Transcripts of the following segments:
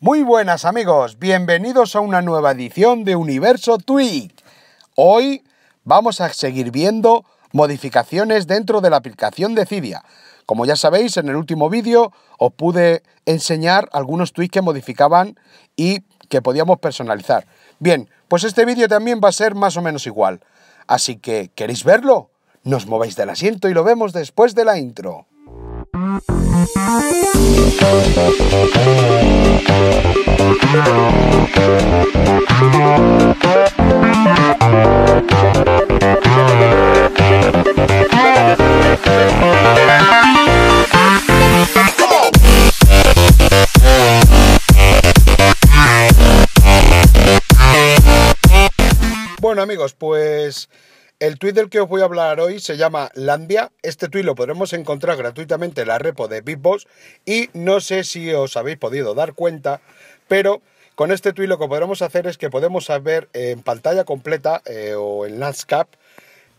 Muy buenas amigos, bienvenidos a una nueva edición de Universo Tweak. Hoy vamos a seguir viendo modificaciones dentro de la aplicación de Cydia. Como ya sabéis, en el último vídeo os pude enseñar algunos tweaks que modificaban y que podíamos personalizar. Bien, pues este vídeo también va a ser más o menos igual. Así que, ¿queréis verlo? Nos movéis del asiento y lo vemos después de la intro. Bueno amigos, pues el tweet del que os voy a hablar hoy se llama Landia. Este tweet lo podremos encontrar gratuitamente en la repo de Bitbox. Y no sé si os habéis podido dar cuenta, pero con este tweet lo que podremos hacer es que podemos ver en pantalla completa eh, o en Landscape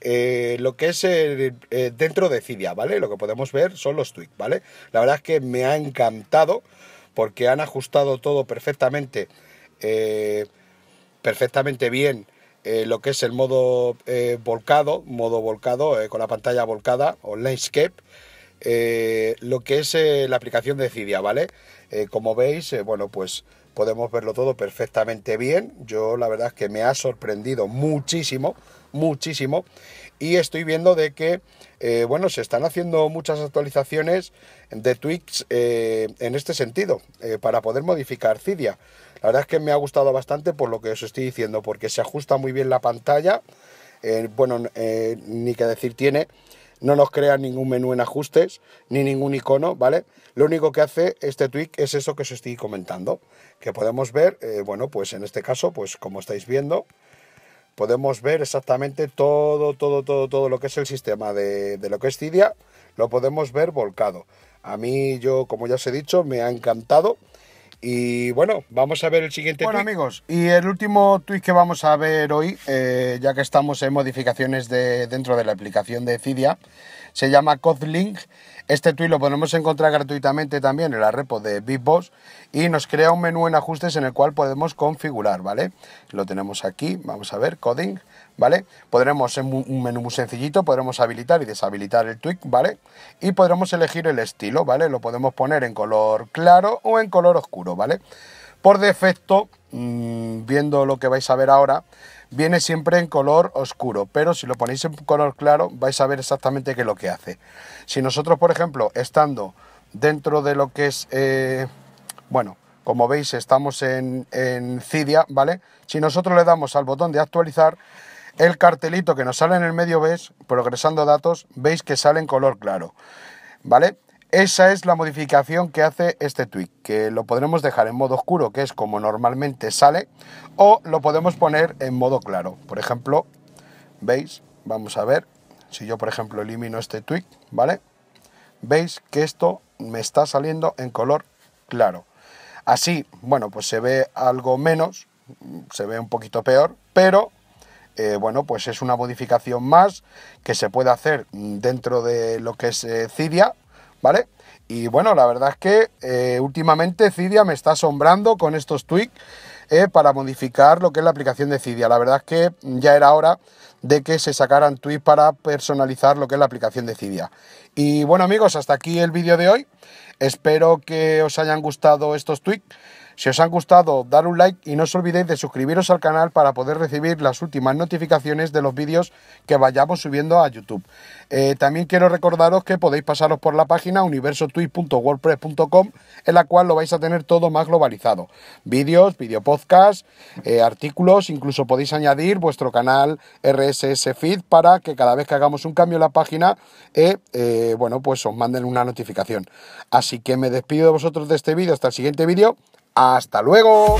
eh, lo que es eh, dentro de Cydia, ¿vale? Lo que podemos ver son los tweets, ¿vale? La verdad es que me ha encantado porque han ajustado todo perfectamente, perfectamente bien eh, lo que es el modo eh, volcado, modo volcado eh, con la pantalla volcada o landscape, lo que es la aplicación de Cydia, ¿vale? como veis, bueno, pues podemos verlo todo perfectamente bien. Yo la verdad es que me ha sorprendido muchísimo muchísimo. Y estoy viendo de que, eh, bueno, se están haciendo muchas actualizaciones de tweaks eh, en este sentido, eh, para poder modificar Cydia. La verdad es que me ha gustado bastante por lo que os estoy diciendo, porque se ajusta muy bien la pantalla. bueno, ni que decir tiene no nos crea ningún menú en ajustes, ni ningún icono, ¿vale? Lo único que hace este tweak es eso que os estoy comentando, que podemos ver, bueno, pues en este caso, pues como estáis viendo, podemos ver exactamente todo, todo, todo, todo lo que es el sistema de, lo que es Cydia, lo podemos ver volcado. A mí, yo, como ya os he dicho, me ha encantado. Y bueno, vamos a ver el siguiente bueno, amigos, y el último tweet que vamos a ver hoy, eh, ya que estamos en modificaciones de, dentro de la aplicación de Cydia, se llama Link. Este tweet lo podemos encontrar gratuitamente también en la repo de BigBoss y nos crea un menú en ajustes en el cual podemos configurar, ¿vale? Lo tenemos aquí, vamos a ver, coding, ¿vale? Podremos en un menú muy sencillito, podremos habilitar y deshabilitar el tweet ¿vale? Y podremos elegir el estilo, ¿vale? Lo podemos poner en color claro o en color oscuro, ¿vale? Por defecto, mm, viendo lo que vais a ver ahora, viene siempre en color oscuro, pero si lo ponéis en color claro vais a ver exactamente qué es lo que hace. Si nosotros, por ejemplo, estando dentro de lo que es, eh, bueno, como veis estamos en, en Cydia, ¿vale? Si nosotros le damos al botón de actualizar, el cartelito que nos sale en el medio, ¿ves? Progresando datos, veis que sale en color claro, ¿vale? Esa es la modificación que hace este tweak, que lo podremos dejar en modo oscuro, que es como normalmente sale, o lo podemos poner en modo claro. Por ejemplo, veis, vamos a ver, si yo por ejemplo elimino este tweak, ¿vale? Veis que esto me está saliendo en color claro. Así, bueno, pues se ve algo menos, se ve un poquito peor, pero eh, bueno, pues es una modificación más que se puede hacer dentro de lo que es eh, Cidia. ¿vale? Y bueno, la verdad es que eh, últimamente Cydia me está asombrando con estos tweaks eh, para modificar lo que es la aplicación de Cydia. La verdad es que ya era hora de que se sacaran tweets para personalizar lo que es la aplicación de Cydia. Y bueno amigos, hasta aquí el vídeo de hoy. Espero que os hayan gustado estos tweets. Si os ha gustado, dar un like y no os olvidéis de suscribiros al canal para poder recibir las últimas notificaciones de los vídeos que vayamos subiendo a YouTube. Eh, también quiero recordaros que podéis pasaros por la página universotweet.wordpress.com en la cual lo vais a tener todo más globalizado. Vídeos, videopodcasts, eh, artículos, incluso podéis añadir vuestro canal RSS Feed para que cada vez que hagamos un cambio en la página, eh, eh, bueno, pues os manden una notificación. Así que me despido de vosotros de este vídeo hasta el siguiente vídeo ¡Hasta luego!